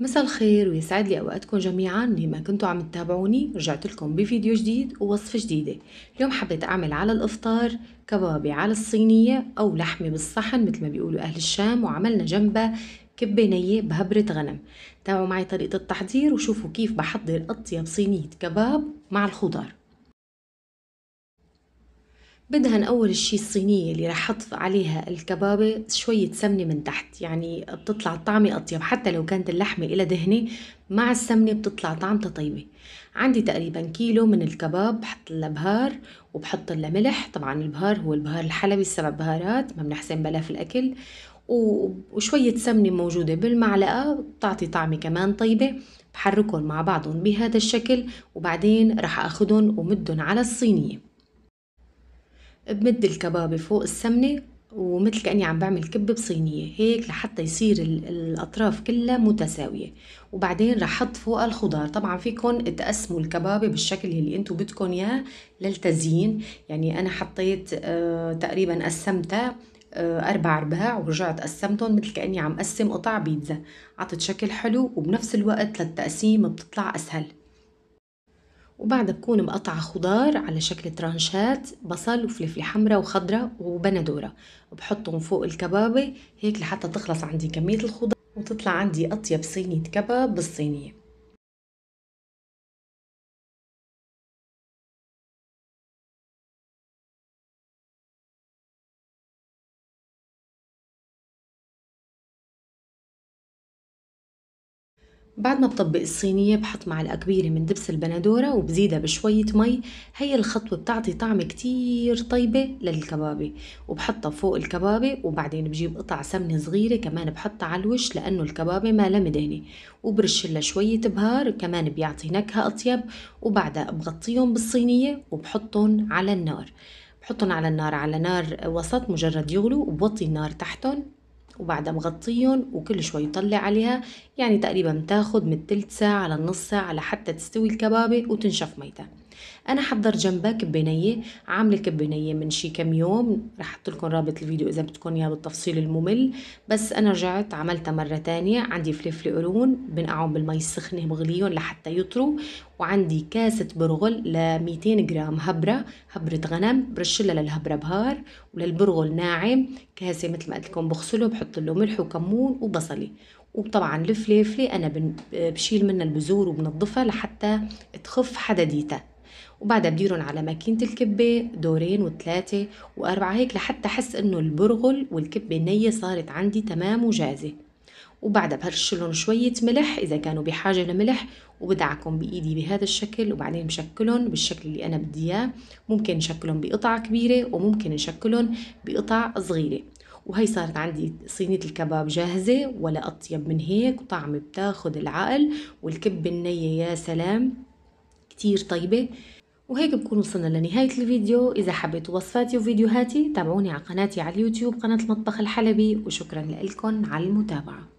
مساء الخير ويسعد لي اوقاتكم جميعا لما كنتوا عم تتابعوني رجعت لكم بفيديو جديد ووصفه جديده اليوم حبيت اعمل على الافطار كبابي على الصينيه او لحمه بالصحن مثل ما بيقولوا اهل الشام وعملنا جنبها كبه نيه بهبره غنم تابعوا معي طريقه التحضير وشوفوا كيف بحضر اطيب صينيه كباب مع الخضار بدهن أول شي الصينية اللي رح أحط عليها الكبابة شوية سمنة من تحت يعني بتطلع الطعمة أطيب حتى لو كانت اللحمة إلى دهنة مع السمنة بتطلع طعمتها طيبة عندي تقريبا كيلو من الكباب بحط لها بهار وبحط لها ملح طبعا البهار هو البهار الحلبي السبع بهارات ما بنحسن بلا في الأكل وشوية سمنة موجودة بالمعلقة بتعطي طعمة كمان طيبة بحركهم مع بعضهم بهذا الشكل وبعدين رح أخذهم ومدهم على الصينية بمد الكبابة فوق السمنة ومثل كأني عم بعمل كبة بصينية هيك لحتى يصير الأطراف كلها متساوية وبعدين رح أحط فوقها الخضار طبعا فيكم تقسموا الكبابة بالشكل اللي انتم بدكم إياه للتزيين يعني أنا حطيت آه تقريبا قسمتها آه، أربع أرباع ورجعت قسمتهم مثل كأني عم قسم قطع بيتزا عطت شكل حلو وبنفس الوقت للتقسيم بتطلع أسهل وبعدها بكون مقطعة خضار على شكل ترانشات بصل وفلفلة حمراء وخضرة وبندورة وبحطهم فوق الكبابة هيك لحتى تخلص عندي كمية الخضار وتطلع عندي أطيب صينية كباب بالصينية بعد ما بطبق الصينية بحط معلقة كبيرة من دبس البندورة وبزيدها بشوية مي هي الخطوة بتعطي طعم كتير طيبة للكبابة وبحطها فوق الكبابة وبعدين بجيب قطع سمنة صغيرة كمان بحطها على الوش لأنه الكبابة ما لها مدهنة وبرش لها شوية بهار كمان بيعطي نكهة أطيب وبعدها بغطيهم بالصينية وبحطهم على النار بحطهم على النار على نار وسط مجرد يغلو وبوطي النار تحتهم وبعدها مغطيهم وكل شوي طلع عليها يعني تقريبا بتاخد من تلت ساعة لنص ساعة لحتى تستوي الكبابة وتنشف ميتها انا حضر جنبها كبانيه عامله كبنيه من شي كم يوم رح احط لكم رابط الفيديو اذا بدكم اياه بالتفصيل الممل بس انا رجعت عملتها مره تانية عندي فلفل قرون بنقعهم بالمي السخنه بغليهم لحتى يطروا وعندي كاسه برغل ل 200 جرام هبره هبره غنم برشلها للهبره بهار وللبرغل ناعم كاسه مثل ما قلت لكم بغسله بحط له ملح وكمون وبصله وطبعا الفليفله انا بشيل منها البذور وبنظفها لحتى تخف حداديتها وبعدها بديرن على ماكينة الكبة دورين وثلاثة وأربعة هيك لحتى أحس إنه البرغل والكبة النية صارت عندي تمام وجاهزة وبعدها لهم شوية ملح إذا كانوا بحاجة لملح وبدعكم بإيدي بهذا الشكل وبعدين بشكلهم بالشكل اللي أنا بدي إياه ممكن نشكلهم بقطع كبيرة وممكن نشكلهم بقطع صغيرة وهي صارت عندي صينية الكباب جاهزة ولا أطيب من هيك وطعم بتاخد العقل والكبة النية يا سلام كتير طيبة وهيك بكون وصلنا لنهاية الفيديو إذا حبيتوا وصفاتي وفيديوهاتي تابعوني على قناتي على اليوتيوب قناة المطبخ الحلبي وشكرا لكم على المتابعة